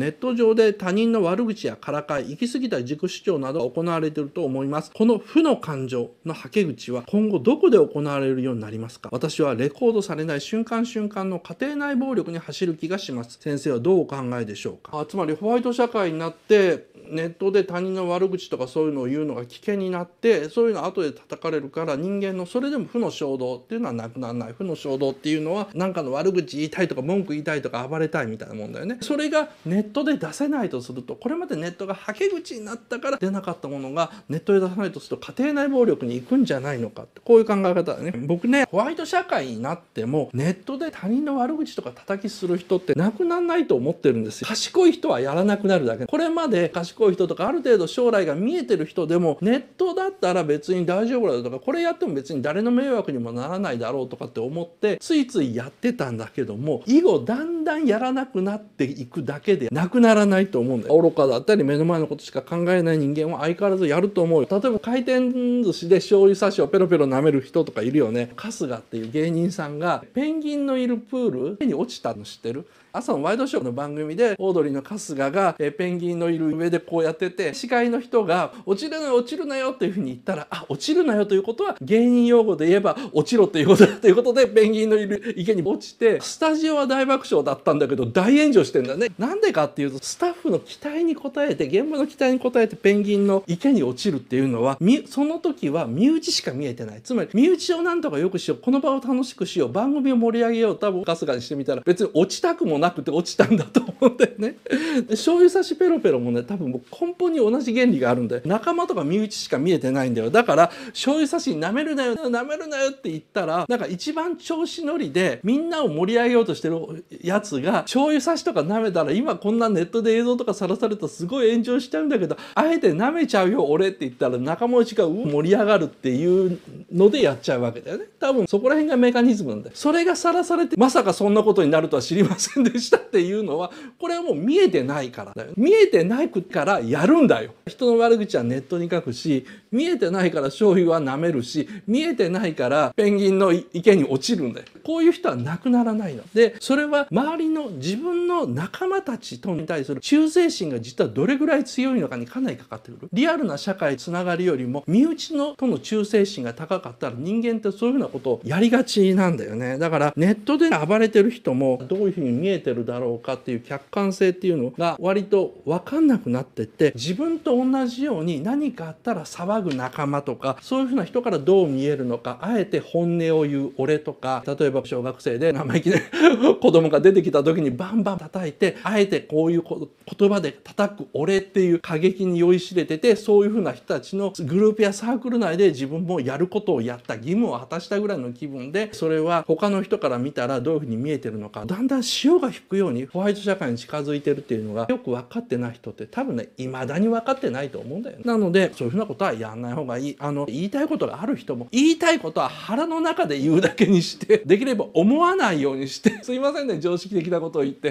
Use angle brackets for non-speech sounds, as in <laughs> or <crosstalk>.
ネット上で他人の悪口やからかい、行き過ぎた自己主張などが行われていると思います。この負の感情のはけ口は今後どこで行われるようになりますか私はレコードされない瞬間瞬間の家庭内暴力に走る気がします。先生はどうお考えでしょうかあつまりホワイト社会になってネットで他人の悪口とかそういうのを言うのが危険になってそういうの後で叩かれるから人間のそれでも負の衝動っていうのはなくならない負の衝動っていうのは何かの悪口言いたいとか文句言いたいとか暴れたいみたいなもんだよねそれがネットで出せないとするとこれまでネットがはけ口になったから出なかったものがネットで出さないとすると家庭内暴力に行くんじゃないのかってこういう考え方だね僕ねホワイト社会になってもネットで他人の悪口とか叩きする人ってなくならないと思ってるんですよ賢い人はやらなくなるだけこれまで賢賢い人とかある程度将来が見えてる人でもネットだったら別に大丈夫だとかこれやっても別に誰の迷惑にもならないだろうとかって思ってついついやってたんだけども以後だんだんやらなくなっていくだけでなくならないと思うんだよ愚かだったり目の前のことしか考えない人間は相変わらずやると思うよ例えば回転寿司で醤油差しをペロペロ舐める人とかいるよね春日っていう芸人さんがペンギンのいるプールに落ちたの知ってる朝のワイドショーの番組でオードリーの春日がえペンギンのいる上でこうやってて司会の人が「落ちるなよ落ちるなよ」っていうふうに言ったら「あ落ちるなよ」ということは芸人用語で言えば「落ちろ」ということだということでペンギンのいる池に落ちてスタジオは大爆笑だったんだけど大炎上してんだね。なんでかっていうとスタッフの期待に応えて現場の期待に応えてペンギンの池に落ちるっていうのはその時は身内しか見えてないつまり身内をなんとかよくしようこの場を楽しくしよう番組を盛り上げよう多分春日にしてみたら別に落ちたくもなくて落ちたんだと思うんだよね。醤油差しペロペロもね多分根本に同じ原理があるんだよ仲間とか身内しか見えてないんだよだから醤油差し舐めるなよ舐めるなよって言ったらなんか一番調子乗りでみんなを盛り上げようとしてるやつが醤油差しとか舐めたら今こんなネットで映像とかさらされたらすごい炎上しちゃうんだけどあえて舐めちゃうよ俺って言ったら仲間内が盛り上がるっていうのでやっちゃうわけだよね多分そこら辺がメカニズムなんだよそれがさらされてまさかそんなことになるとは知りませんでしたっていうのはこれはもう見えてないからだよ見えてないからからやるんだよ人の悪口はネットに書くし見えてないから醤油は舐めるし見えてないからペンギンの池に落ちるんだよこういう人はなくならないのでそれは周りの自分の仲間たちとに対する忠誠心が実はどれぐらい強いのかにかなりかかってくるリアルな社会つながりよりも身内のとの忠誠心が高かったら人間ってそういうふうなことをやりがちなんだよねだからネットで暴れてる人もどういうふうに見えてるだろうかっていう客観性っていうのが割と分かんなくなってってって自分と同じように何かあったら騒ぐ仲間とかそういうふうな人からどう見えるのかあえて本音を言う俺とか例えば小学生で生意気で <laughs> 子供が出てきた時にバンバン叩いてあえてこういう言葉で叩く俺っていう過激に酔いしれててそういうふうな人たちのグループやサークル内で自分もやることをやった義務を果たしたぐらいの気分でそれは他の人から見たらどういうふうに見えてるのかだんだん潮が引くようにホワイト社会に近づいてるっていうのがよく分かってない人って多分ねね、未だに分かってないと思うんだよ、ね、なので、そういうふうなことはやんない方がいい。あの、言いたいことがある人も、言いたいことは腹の中で言うだけにして、できれば思わないようにして、すいませんね、常識的なことを言って。